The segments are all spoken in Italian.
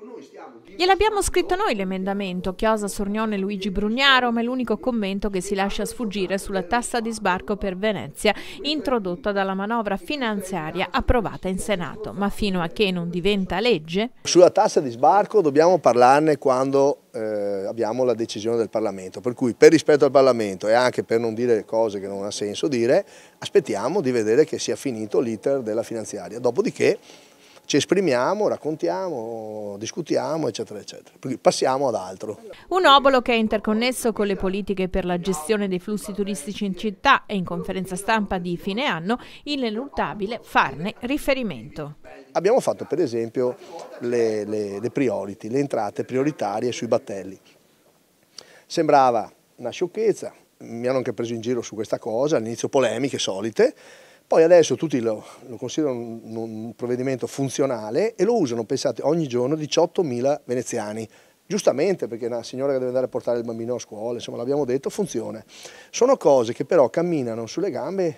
Ecco, Gliel'abbiamo scritto noi l'emendamento, Chiosa Sornione Luigi Brugnaro, ma è l'unico commento che si lascia sfuggire sulla tassa di sbarco per Venezia introdotta dalla manovra finanziaria approvata in Senato, ma fino a che non diventa legge? Sulla tassa di sbarco dobbiamo parlarne quando eh, abbiamo la decisione del Parlamento, per cui per rispetto al Parlamento e anche per non dire cose che non ha senso dire, aspettiamo di vedere che sia finito l'iter della finanziaria, dopodiché ci esprimiamo, raccontiamo, discutiamo, eccetera, eccetera. Passiamo ad altro. Un obolo che è interconnesso con le politiche per la gestione dei flussi turistici in città e in conferenza stampa di fine anno ineluttabile farne riferimento. Abbiamo fatto per esempio le, le, le priority, le entrate prioritarie sui battelli. Sembrava una sciocchezza, mi hanno anche preso in giro su questa cosa, all'inizio polemiche solite, poi adesso tutti lo, lo considerano un, un, provvedimento funzionale e lo usano, pensate, ogni giorno 18.000 veneziani. Giustamente perché una signora che deve andare a portare il bambino a scuola, insomma l'abbiamo detto, funziona. Sono cose che però camminano sulle gambe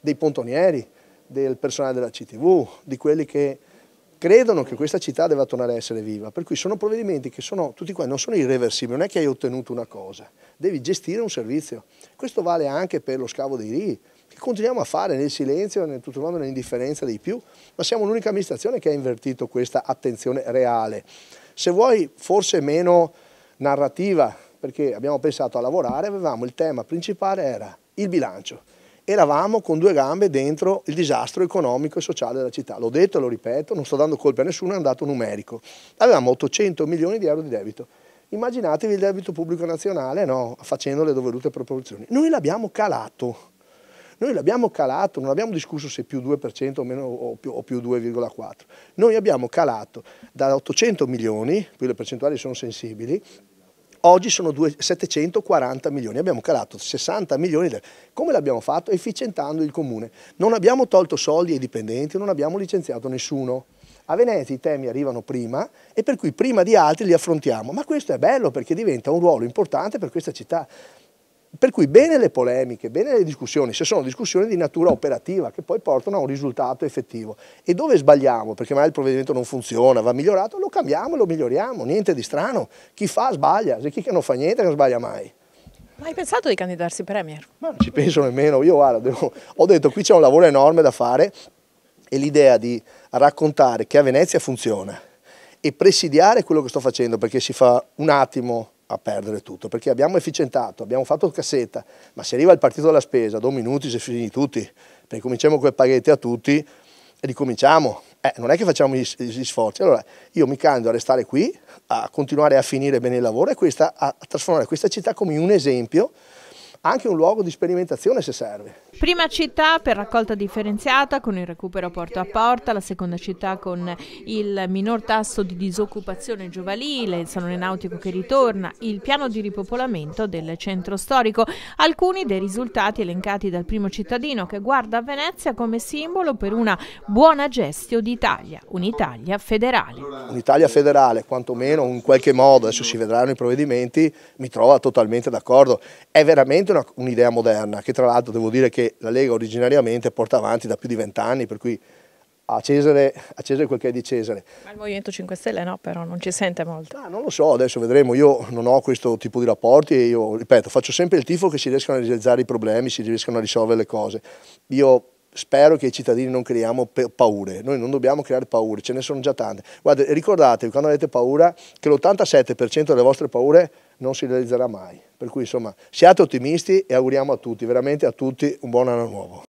dei pontonieri, del personale della CTV, di quelli che credono che questa città debba tornare a essere viva. Per cui sono provvedimenti che sono tutti qua, non sono irreversibili, non è che hai ottenuto una cosa, devi gestire un servizio. Questo vale anche per lo scavo dei RI, che continuiamo a fare nel silenzio, nel tutto sommato nell'indifferenza dei più, ma siamo l'unica amministrazione che ha invertito questa attenzione reale. Se vuoi forse meno narrativa, perché abbiamo pensato a lavorare, avevamo il tema principale era il bilancio. Eravamo con due gambe dentro il disastro economico e sociale della città. L'ho detto, e lo ripeto, non sto dando colpe a nessuno, è un dato numerico. Avevamo 800 milioni di euro di debito. Immaginatevi il debito pubblico nazionale no, facendo le dovute proporzioni. Noi l'abbiamo calato noi l'abbiamo calato, non abbiamo discusso se più 2% o, meno, o più, più 2,4%. Noi abbiamo calato da 800 milioni, qui le percentuali sono sensibili, oggi sono 740 milioni, abbiamo calato 60 milioni, come l'abbiamo fatto? Efficientando il comune, non abbiamo tolto soldi ai dipendenti, non abbiamo licenziato nessuno. A Venezia i temi arrivano prima e per cui prima di altri li affrontiamo, ma questo è bello perché diventa un ruolo importante per questa città. Per cui bene le polemiche, bene le discussioni, se sono discussioni di natura operativa che poi portano a un risultato effettivo. E dove sbagliamo, perché magari il provvedimento non funziona, va migliorato, lo cambiamo e lo miglioriamo, niente di strano. Chi fa sbaglia, se chi che non fa niente non sbaglia mai. Ma hai pensato di candidarsi Premier? Ma non ci penso nemmeno, io guarda, devo... ho detto qui c'è un lavoro enorme da fare e l'idea di raccontare che a Venezia funziona e presidiare quello che sto facendo, perché si fa un attimo a perdere tutto, perché abbiamo efficientato, abbiamo fatto cassetta, ma se arriva il partito della spesa, due minuti si finì tutti, perché cominciamo con le paghette a tutti e ricominciamo, eh, non è che facciamo gli, gli, sforzi, allora io mi candido a restare qui, a continuare a finire bene il lavoro e questa, a trasformare questa città come un esempio anche un luogo di sperimentazione se serve. Prima città per raccolta differenziata con il recupero porto a porta, la seconda città con il minor tasso di disoccupazione giovanile, il salone nautico che ritorna, il piano di ripopolamento del centro storico, alcuni dei risultati elencati dal primo cittadino che guarda Venezia come simbolo per una buona gestio d'Italia, un'Italia federale. Un'Italia federale, quantomeno in qualche modo, adesso si vedranno i provvedimenti, mi trova totalmente d'accordo, è veramente una, un'idea moderna, che tra l'altro devo dire che la Lega originariamente porta avanti da più di vent'anni, per cui a Cesare, a Cesare, quel che è di Cesare. Ma il Movimento 5 Stelle no, però non ci sente molto. Ah, non lo so, adesso vedremo, io non ho questo tipo di rapporti e io, ripeto, faccio sempre il tifo che si riescano a realizzare i problemi, si riescano a risolvere le cose. Io spero che i cittadini non creiamo paure, noi non dobbiamo creare paure, ce ne sono già tante. Guarda, ricordatevi quando avete paura che l'87% delle vostre paure non si realizzerà mai, per cui insomma siate ottimisti e auguriamo a tutti, veramente a tutti un buon anno nuovo.